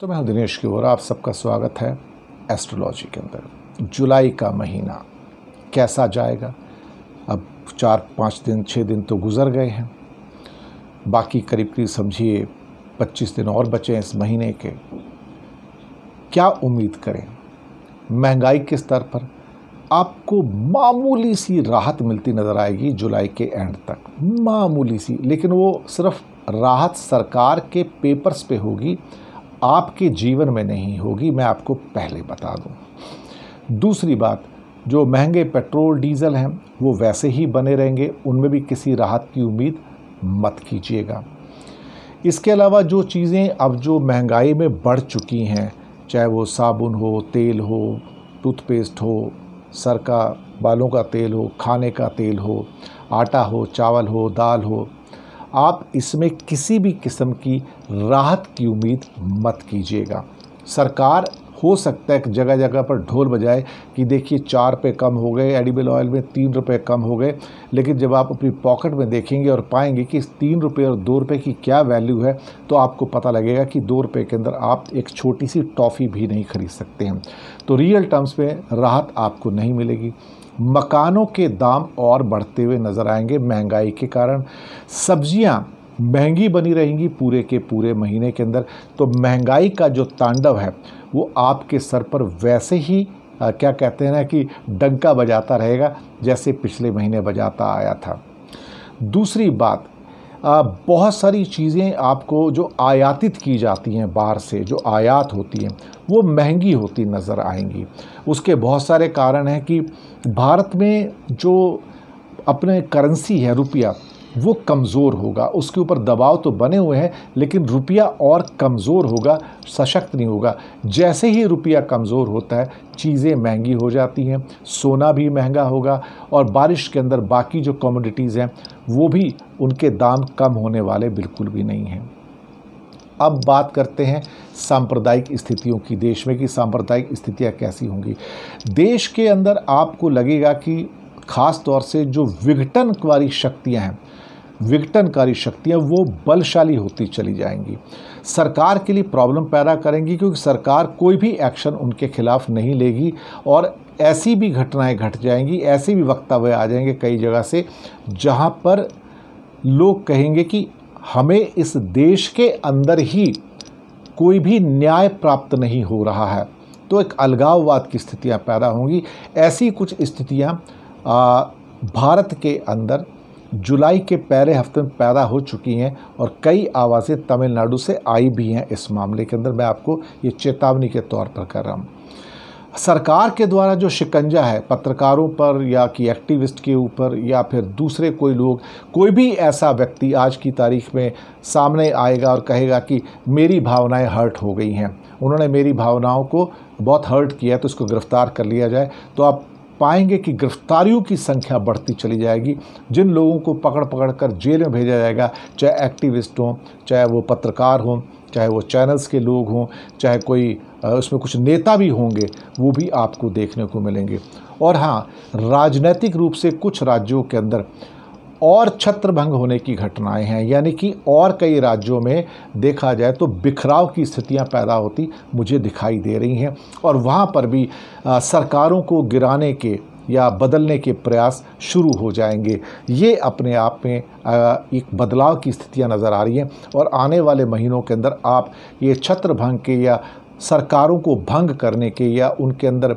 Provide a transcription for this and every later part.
तो मैं दिनेश की और आप सबका स्वागत है एस्ट्रोलॉजी के अंदर जुलाई का महीना कैसा जाएगा अब चार पाँच दिन छः दिन तो गुज़र गए हैं बाकी करीब करीब समझिए पच्चीस दिन और बचे हैं इस महीने के क्या उम्मीद करें महंगाई के स्तर पर आपको मामूली सी राहत मिलती नज़र आएगी जुलाई के एंड तक मामूली सी लेकिन वो सिर्फ राहत सरकार के पेपर्स पे होगी आपके जीवन में नहीं होगी मैं आपको पहले बता दूं दूसरी बात जो महंगे पेट्रोल डीजल हैं वो वैसे ही बने रहेंगे उनमें भी किसी राहत की उम्मीद मत कीजिएगा इसके अलावा जो चीज़ें अब जो महंगाई में बढ़ चुकी हैं चाहे वो साबुन हो तेल हो टूथपेस्ट हो सर का बालों का तेल हो खाने का तेल हो आटा हो चावल हो दाल हो आप इसमें किसी भी किस्म की राहत की उम्मीद मत कीजिएगा सरकार हो सकता है जगह जगह पर ढोल बजाए कि देखिए चार पे कम हो गए एडिबल ऑयल में तीन रुपये कम हो गए लेकिन जब आप अपनी पॉकेट में देखेंगे और पाएंगे कि इस तीन रुपये और दो रुपये की क्या वैल्यू है तो आपको पता लगेगा कि दो रुपये के अंदर आप एक छोटी सी टॉफ़ी भी नहीं खरीद सकते हैं तो रियल टर्म्स में राहत आपको नहीं मिलेगी मकानों के दाम और बढ़ते हुए नज़र आएंगे महंगाई के कारण सब्जियां महंगी बनी रहेंगी पूरे के पूरे महीने के अंदर तो महंगाई का जो तांडव है वो आपके सर पर वैसे ही आ, क्या कहते हैं ना कि डंका बजाता रहेगा जैसे पिछले महीने बजाता आया था दूसरी बात आ, बहुत सारी चीज़ें आपको जो आयातित की जाती हैं बाहर से जो आयात होती हैं वो महंगी होती नज़र आएंगी उसके बहुत सारे कारण हैं कि भारत में जो अपने करेंसी है रुपया वो कमज़ोर होगा उसके ऊपर दबाव तो बने हुए हैं लेकिन रुपया और कमज़ोर होगा सशक्त नहीं होगा जैसे ही रुपया कमज़ोर होता है चीज़ें महंगी हो जाती हैं सोना भी महंगा होगा और बारिश के अंदर बाकी जो कमोडिटीज़ हैं वो भी उनके दाम कम होने वाले बिल्कुल भी नहीं हैं अब बात करते हैं सांप्रदायिक स्थितियों की देश में कि सांप्रदायिक स्थितियाँ कैसी होंगी देश के अंदर आपको लगेगा कि ख़ास तौर से जो विघटन वाली शक्तियाँ हैं विघटनकारी शक्तियाँ वो बलशाली होती चली जाएंगी सरकार के लिए प्रॉब्लम पैदा करेंगी क्योंकि सरकार कोई भी एक्शन उनके खिलाफ नहीं लेगी और ऐसी भी घटनाएं घट जाएंगी ऐसे भी वक्तव्य आ जाएंगे कई जगह से जहां पर लोग कहेंगे कि हमें इस देश के अंदर ही कोई भी न्याय प्राप्त नहीं हो रहा है तो एक अलगाववाद की स्थितियां पैदा होंगी ऐसी कुछ स्थितियां भारत के अंदर जुलाई के पहले हफ्ते में पैदा हो चुकी हैं और कई आवाज़ें तमिलनाडु से आई भी हैं इस मामले के अंदर मैं आपको ये चेतावनी के तौर पर कर रहा हूँ सरकार के द्वारा जो शिकंजा है पत्रकारों पर या कि एक्टिविस्ट के ऊपर या फिर दूसरे कोई लोग कोई भी ऐसा व्यक्ति आज की तारीख में सामने आएगा और कहेगा कि मेरी भावनाएं हर्ट हो गई हैं उन्होंने मेरी भावनाओं को बहुत हर्ट किया है तो उसको गिरफ्तार कर लिया जाए तो आप पाएंगे कि गिरफ्तारियों की संख्या बढ़ती चली जाएगी जिन लोगों को पकड़ पकड़ कर जेल में भेजा जाएगा चाहे एक्टिविस्ट हों चाहे वो पत्रकार हों चाहे वो चैनल्स के लोग हों चाहे कोई उसमें कुछ नेता भी होंगे वो भी आपको देखने को मिलेंगे और हाँ राजनीतिक रूप से कुछ राज्यों के अंदर और छत्रभंग होने की घटनाएं हैं यानी कि और कई राज्यों में देखा जाए तो बिखराव की स्थितियां पैदा होती मुझे दिखाई दे रही हैं और वहाँ पर भी आ, सरकारों को गिराने के या बदलने के प्रयास शुरू हो जाएंगे ये अपने आप में एक बदलाव की स्थितियां नज़र आ रही हैं और आने वाले महीनों के अंदर आप ये छत्रभंग के या सरकारों को भंग करने के या उनके अंदर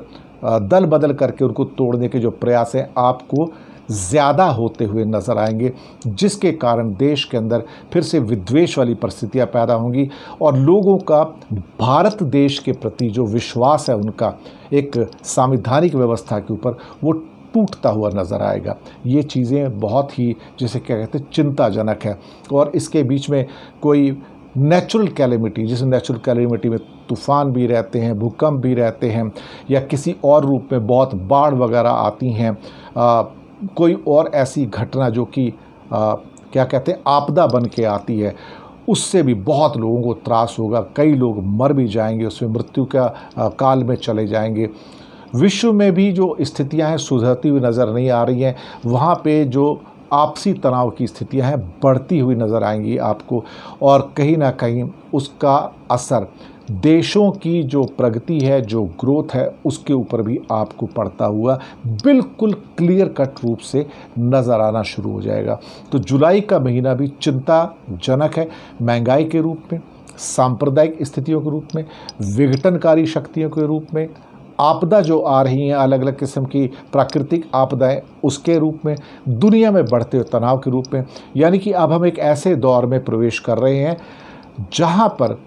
दल बदल करके उनको तोड़ने के जो प्रयास हैं आपको ज़्यादा होते हुए नज़र आएंगे जिसके कारण देश के अंदर फिर से विद्वेश वाली परिस्थितियाँ पैदा होंगी और लोगों का भारत देश के प्रति जो विश्वास है उनका एक संविधानिक व्यवस्था के ऊपर वो टूटता हुआ नज़र आएगा ये चीज़ें बहुत ही जिसे क्या कहते हैं चिंताजनक है और इसके बीच में कोई नेचुरल कैलेमिटी जिस नेचुरल कैलेमिटी में तूफ़ान भी रहते हैं भूकंप भी रहते हैं या किसी और रूप में बहुत बाढ़ वगैरह आती हैं कोई और ऐसी घटना जो कि क्या कहते हैं आपदा बन के आती है उससे भी बहुत लोगों को त्रास होगा कई लोग मर भी जाएंगे उसमें मृत्यु का काल में चले जाएंगे विश्व में भी जो स्थितियां हैं सुधरती हुई नज़र नहीं आ रही हैं वहाँ पे जो आपसी तनाव की स्थितियां हैं बढ़ती हुई नज़र आएंगी आपको और कहीं ना कहीं उसका असर देशों की जो प्रगति है जो ग्रोथ है उसके ऊपर भी आपको पड़ता हुआ बिल्कुल क्लियर कट रूप से नज़र आना शुरू हो जाएगा तो जुलाई का महीना भी चिंताजनक है महंगाई के रूप में सांप्रदायिक स्थितियों के रूप में विघटनकारी शक्तियों के रूप में आपदा जो आ रही हैं अलग अलग किस्म की प्राकृतिक आपदाएं उसके रूप में दुनिया में बढ़ते हुए तनाव के रूप में यानी कि अब हम एक ऐसे दौर में प्रवेश कर रहे हैं जहाँ पर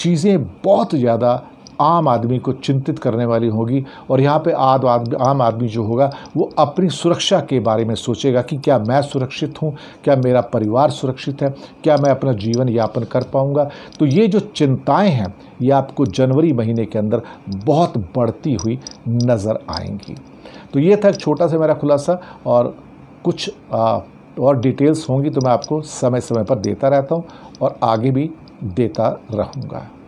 चीज़ें बहुत ज़्यादा आम आदमी को चिंतित करने वाली होगी और यहाँ पे आद, आद आम आदमी जो होगा वो अपनी सुरक्षा के बारे में सोचेगा कि क्या मैं सुरक्षित हूँ क्या मेरा परिवार सुरक्षित है क्या मैं अपना जीवन यापन कर पाऊँगा तो ये जो चिंताएँ हैं ये आपको जनवरी महीने के अंदर बहुत बढ़ती हुई नज़र आएंगी तो ये था एक छोटा सा मेरा खुलासा और कुछ आ, और डिटेल्स होंगी तो मैं आपको समय समय पर देता रहता हूँ और आगे भी देता रहूँगा